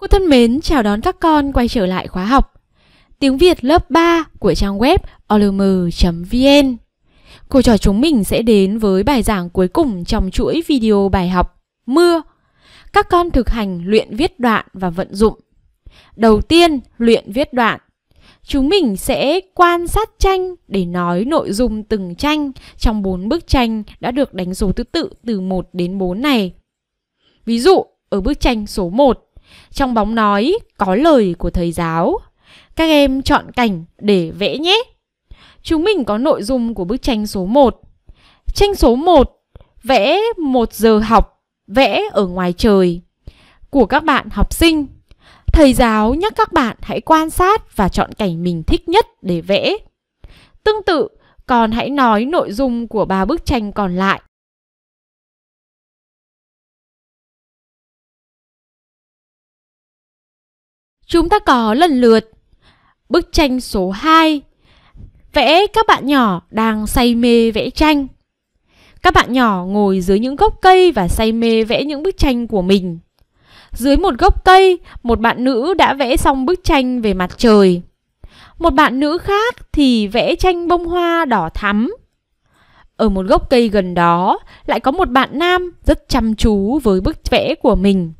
Cô thân mến, chào đón các con quay trở lại khóa học Tiếng Việt lớp 3 của trang web olm.vn Cô trò chúng mình sẽ đến với bài giảng cuối cùng trong chuỗi video bài học Mưa Các con thực hành luyện viết đoạn và vận dụng Đầu tiên, luyện viết đoạn Chúng mình sẽ quan sát tranh để nói nội dung từng tranh trong bốn bức tranh đã được đánh số thứ tự từ 1 đến 4 này. Ví dụ, ở bức tranh số 1, trong bóng nói có lời của thầy giáo. Các em chọn cảnh để vẽ nhé. Chúng mình có nội dung của bức tranh số 1. Tranh số 1 vẽ một giờ học, vẽ ở ngoài trời của các bạn học sinh. Thầy giáo nhắc các bạn hãy quan sát và chọn cảnh mình thích nhất để vẽ. Tương tự, còn hãy nói nội dung của ba bức tranh còn lại Chúng ta có lần lượt Bức tranh số 2 Vẽ các bạn nhỏ đang say mê vẽ tranh Các bạn nhỏ ngồi dưới những gốc cây và say mê vẽ những bức tranh của mình Dưới một gốc cây, một bạn nữ đã vẽ xong bức tranh về mặt trời Một bạn nữ khác thì vẽ tranh bông hoa đỏ thắm ở một gốc cây gần đó lại có một bạn nam rất chăm chú với bức vẽ của mình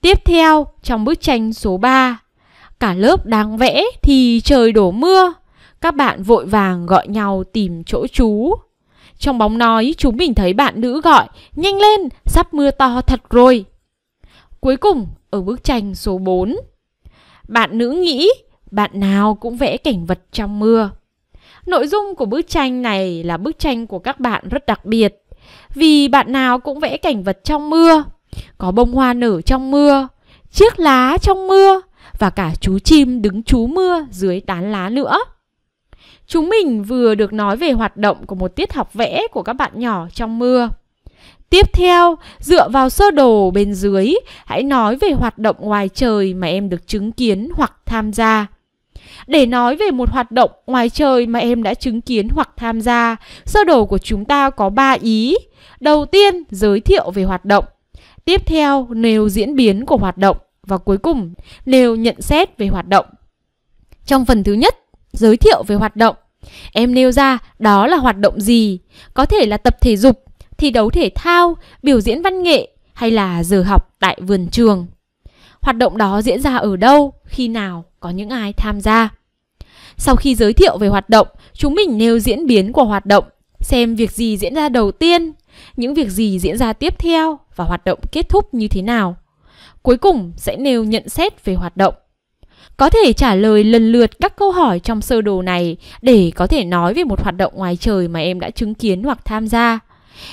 Tiếp theo, trong bức tranh số 3, cả lớp đang vẽ thì trời đổ mưa. Các bạn vội vàng gọi nhau tìm chỗ chú. Trong bóng nói, chúng mình thấy bạn nữ gọi, nhanh lên, sắp mưa to thật rồi. Cuối cùng, ở bức tranh số 4, bạn nữ nghĩ bạn nào cũng vẽ cảnh vật trong mưa. Nội dung của bức tranh này là bức tranh của các bạn rất đặc biệt, vì bạn nào cũng vẽ cảnh vật trong mưa có bông hoa nở trong mưa, chiếc lá trong mưa và cả chú chim đứng chú mưa dưới tán lá nữa. Chúng mình vừa được nói về hoạt động của một tiết học vẽ của các bạn nhỏ trong mưa. Tiếp theo, dựa vào sơ đồ bên dưới, hãy nói về hoạt động ngoài trời mà em được chứng kiến hoặc tham gia. Để nói về một hoạt động ngoài trời mà em đã chứng kiến hoặc tham gia, sơ đồ của chúng ta có 3 ý. Đầu tiên, giới thiệu về hoạt động. Tiếp theo, nêu diễn biến của hoạt động và cuối cùng, nêu nhận xét về hoạt động. Trong phần thứ nhất, giới thiệu về hoạt động. Em nêu ra đó là hoạt động gì, có thể là tập thể dục, thi đấu thể thao, biểu diễn văn nghệ hay là giờ học tại vườn trường. Hoạt động đó diễn ra ở đâu, khi nào, có những ai tham gia. Sau khi giới thiệu về hoạt động, chúng mình nêu diễn biến của hoạt động, xem việc gì diễn ra đầu tiên, những việc gì diễn ra tiếp theo và hoạt động kết thúc như thế nào. Cuối cùng sẽ nêu nhận xét về hoạt động. Có thể trả lời lần lượt các câu hỏi trong sơ đồ này để có thể nói về một hoạt động ngoài trời mà em đã chứng kiến hoặc tham gia.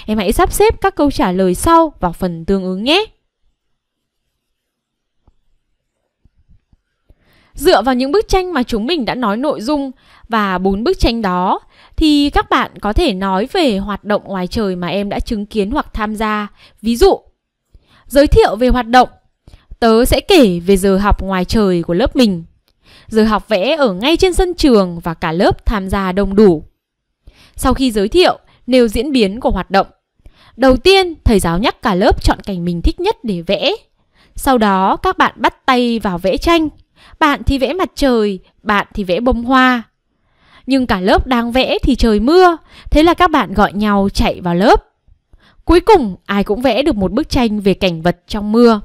Em hãy sắp xếp các câu trả lời sau vào phần tương ứng nhé. Dựa vào những bức tranh mà chúng mình đã nói nội dung và bốn bức tranh đó thì các bạn có thể nói về hoạt động ngoài trời mà em đã chứng kiến hoặc tham gia. Ví dụ, giới thiệu về hoạt động. Tớ sẽ kể về giờ học ngoài trời của lớp mình. Giờ học vẽ ở ngay trên sân trường và cả lớp tham gia đông đủ. Sau khi giới thiệu, nêu diễn biến của hoạt động. Đầu tiên, thầy giáo nhắc cả lớp chọn cảnh mình thích nhất để vẽ. Sau đó, các bạn bắt tay vào vẽ tranh. Bạn thì vẽ mặt trời, bạn thì vẽ bông hoa, nhưng cả lớp đang vẽ thì trời mưa, thế là các bạn gọi nhau chạy vào lớp. Cuối cùng, ai cũng vẽ được một bức tranh về cảnh vật trong mưa.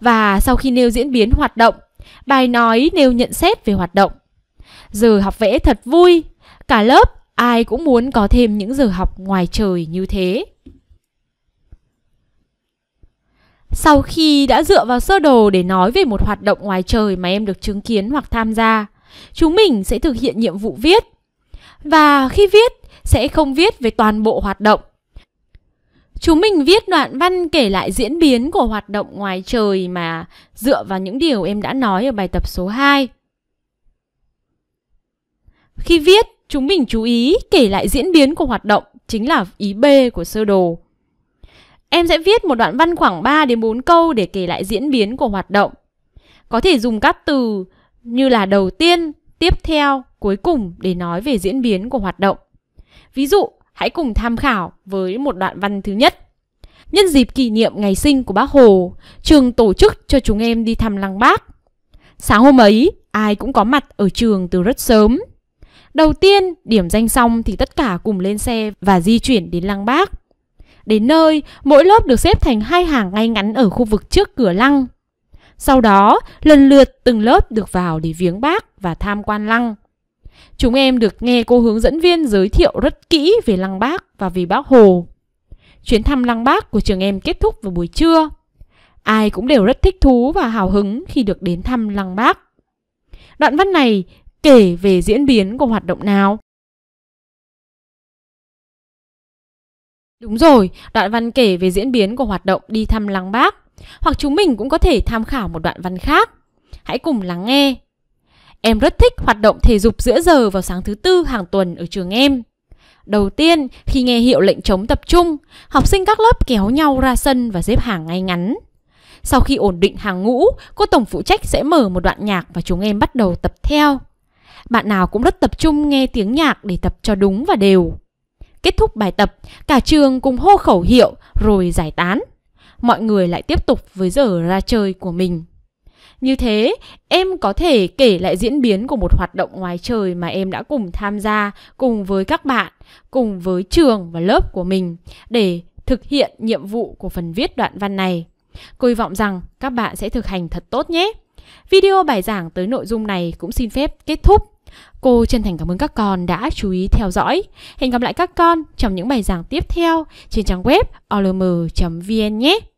Và sau khi nêu diễn biến hoạt động, bài nói nêu nhận xét về hoạt động. Giờ học vẽ thật vui, cả lớp ai cũng muốn có thêm những giờ học ngoài trời như thế. Sau khi đã dựa vào sơ đồ để nói về một hoạt động ngoài trời mà em được chứng kiến hoặc tham gia, Chúng mình sẽ thực hiện nhiệm vụ viết. Và khi viết, sẽ không viết về toàn bộ hoạt động. Chúng mình viết đoạn văn kể lại diễn biến của hoạt động ngoài trời mà dựa vào những điều em đã nói ở bài tập số 2. Khi viết, chúng mình chú ý kể lại diễn biến của hoạt động chính là ý B của sơ đồ. Em sẽ viết một đoạn văn khoảng 3 đến 4 câu để kể lại diễn biến của hoạt động. Có thể dùng các từ như là đầu tiên, tiếp theo, cuối cùng để nói về diễn biến của hoạt động. Ví dụ, hãy cùng tham khảo với một đoạn văn thứ nhất. Nhân dịp kỷ niệm ngày sinh của bác Hồ, trường tổ chức cho chúng em đi thăm lăng bác. Sáng hôm ấy, ai cũng có mặt ở trường từ rất sớm. Đầu tiên, điểm danh xong thì tất cả cùng lên xe và di chuyển đến lăng bác. Đến nơi, mỗi lớp được xếp thành hai hàng ngay ngắn ở khu vực trước cửa lăng. Sau đó, lần lượt từng lớp được vào để viếng bác và tham quan lăng. Chúng em được nghe cô hướng dẫn viên giới thiệu rất kỹ về lăng bác và về bác Hồ. Chuyến thăm lăng bác của trường em kết thúc vào buổi trưa. Ai cũng đều rất thích thú và hào hứng khi được đến thăm lăng bác. Đoạn văn này kể về diễn biến của hoạt động nào? Đúng rồi, đoạn văn kể về diễn biến của hoạt động đi thăm lăng bác. Hoặc chúng mình cũng có thể tham khảo một đoạn văn khác. Hãy cùng lắng nghe. Em rất thích hoạt động thể dục giữa giờ vào sáng thứ tư hàng tuần ở trường em. Đầu tiên, khi nghe hiệu lệnh chống tập trung, học sinh các lớp kéo nhau ra sân và xếp hàng ngay ngắn. Sau khi ổn định hàng ngũ, cô tổng phụ trách sẽ mở một đoạn nhạc và chúng em bắt đầu tập theo. Bạn nào cũng rất tập trung nghe tiếng nhạc để tập cho đúng và đều. Kết thúc bài tập, cả trường cùng hô khẩu hiệu rồi giải tán mọi người lại tiếp tục với giờ ra chơi của mình. Như thế, em có thể kể lại diễn biến của một hoạt động ngoài trời mà em đã cùng tham gia cùng với các bạn, cùng với trường và lớp của mình để thực hiện nhiệm vụ của phần viết đoạn văn này. Cô hy vọng rằng các bạn sẽ thực hành thật tốt nhé. Video bài giảng tới nội dung này cũng xin phép kết thúc. Cô chân thành cảm ơn các con đã chú ý theo dõi. Hẹn gặp lại các con trong những bài giảng tiếp theo trên trang web olm.vn nhé.